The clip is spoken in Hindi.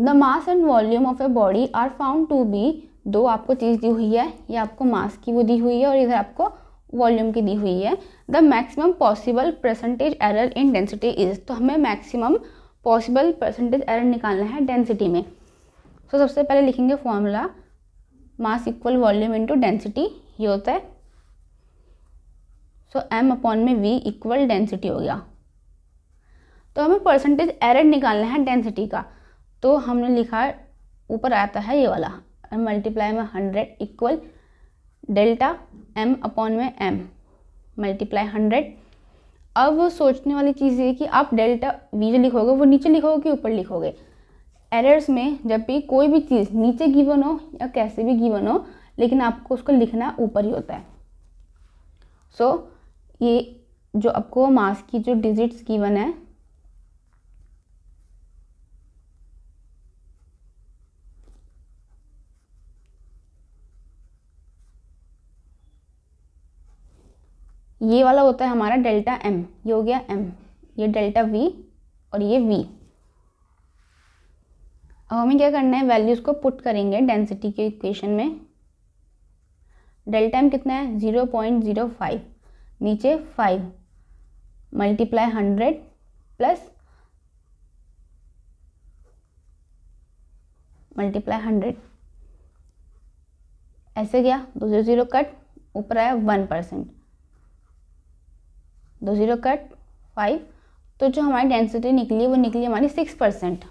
the mass and volume of a body are found to be दो आपको चीज़ दी हुई है ये आपको मास की वो दी हुई है और इधर आपको वॉल्यूम की दी हुई है the maximum possible percentage error in density is तो हमें मैक्सिमम पॉसिबल परसेंटेज एरर निकालना है डेंसिटी में सो so, सबसे पहले लिखेंगे formula mass equal volume to density ये होता है सो एम अपॉन में वी इक्वल डेंसिटी हो गया तो हमें परसेंटेज एरर निकालना है डेंसिटी का तो हमने लिखा ऊपर आता है ये वाला मल्टीप्लाई में hundred equal delta M upon में एम मल्टीप्लाई हंड्रेड अब वो सोचने वाली चीज़ ये कि आप डेल्टा वी जो लिखोगे वो नीचे लिखोगे कि ऊपर लिखोगे एरर्स में जब भी कोई भी चीज़ नीचे गिवन हो या कैसे भी गिवन हो लेकिन आपको उसको लिखना ऊपर ही होता है सो so, ये जो आपको मास की जो डिजिट्स गिवन है ये वाला होता है हमारा डेल्टा एम ये हो गया एम ये डेल्टा वी और ये वी अब हमें क्या करना है वैल्यूज़ को पुट करेंगे डेंसिटी के इक्वेशन में डेल्टा एम कितना है ज़ीरो पॉइंट ज़ीरो फाइव नीचे five multiply hundred plus multiply hundred ऐसे गया दूसरे जीरो कट ऊपर आया वन परसेंट दो ज़ीरो कट फाइव तो जो हमारी डेंसिटी निकली है वो निकली हमारी सिक्स परसेंट